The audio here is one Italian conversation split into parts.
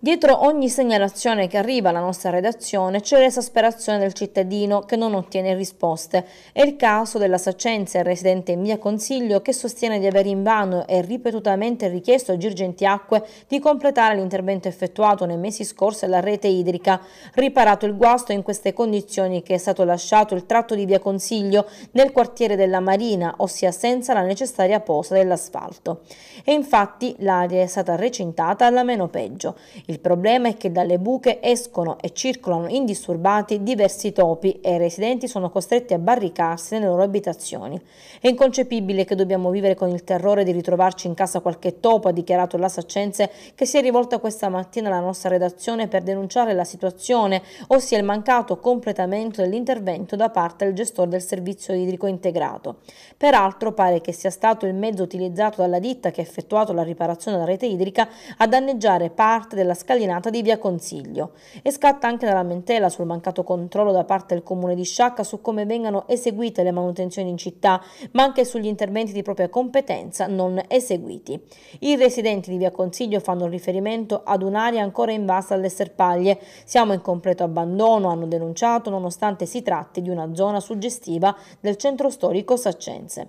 Dietro ogni segnalazione che arriva alla nostra redazione c'è l'esasperazione del cittadino che non ottiene risposte. È il caso della Sacenza, residente in via Consiglio, che sostiene di aver invano e ripetutamente richiesto a Girgentiacque di completare l'intervento effettuato nei mesi scorsi alla rete idrica. Riparato il guasto in queste condizioni che è stato lasciato il tratto di via Consiglio nel quartiere della Marina, ossia senza la necessaria posa dell'asfalto. E infatti l'aria è stata recintata alla meno peggio. Il problema è che dalle buche escono e circolano indisturbati diversi topi e i residenti sono costretti a barricarsi nelle loro abitazioni. È inconcepibile che dobbiamo vivere con il terrore di ritrovarci in casa qualche topo, ha dichiarato la Saccenze che si è rivolta questa mattina alla nostra redazione per denunciare la situazione, ossia il mancato completamento dell'intervento da parte del gestore del servizio idrico integrato. Peraltro pare che sia stato il mezzo utilizzato dalla ditta che ha effettuato la riparazione della rete idrica a danneggiare parte della scalinata di via Consiglio e scatta anche la lamentela sul mancato controllo da parte del comune di Sciacca su come vengano eseguite le manutenzioni in città, ma anche sugli interventi di propria competenza non eseguiti. I residenti di via Consiglio fanno riferimento ad un'area ancora invasa dalle serpaglie. Siamo in completo abbandono, hanno denunciato, nonostante si tratti di una zona suggestiva del centro storico saccense.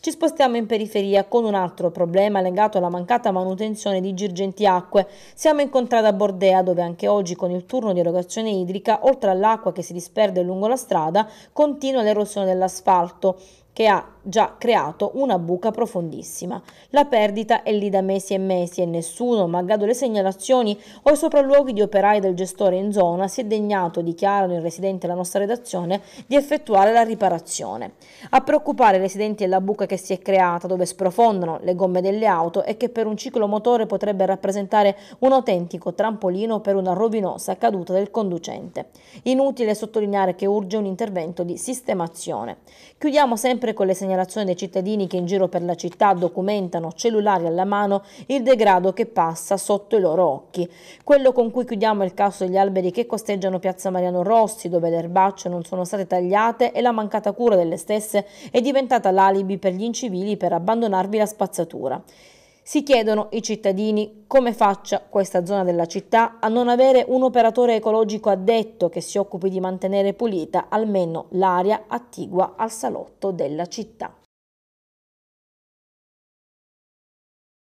Ci spostiamo in periferia con un altro problema legato alla mancata manutenzione di Girgentiacque. Siamo incontrati a Bordea dove anche oggi con il turno di erogazione idrica, oltre all'acqua che si disperde lungo la strada, continua l'erosione dell'asfalto che ha già creato una buca profondissima. La perdita è lì da mesi e mesi e nessuno, malgrado le segnalazioni o i sopralluoghi di operai del gestore in zona, si è degnato, dichiarano il residente della nostra redazione, di effettuare la riparazione. A preoccupare i residenti è la buca che si è creata dove sprofondano le gomme delle auto e che per un ciclomotore potrebbe rappresentare un autentico trampolino per una rovinosa caduta del conducente. Inutile sottolineare che urge un intervento di sistemazione. Chiudiamo sempre sempre con le segnalazioni dei cittadini che in giro per la città documentano cellulari alla mano il degrado che passa sotto i loro occhi. Quello con cui chiudiamo è il caso degli alberi che costeggiano piazza Mariano Rossi dove le erbacce non sono state tagliate e la mancata cura delle stesse è diventata l'alibi per gli incivili per abbandonarvi la spazzatura. Si chiedono i cittadini come faccia questa zona della città a non avere un operatore ecologico addetto che si occupi di mantenere pulita almeno l'aria attigua al salotto della città.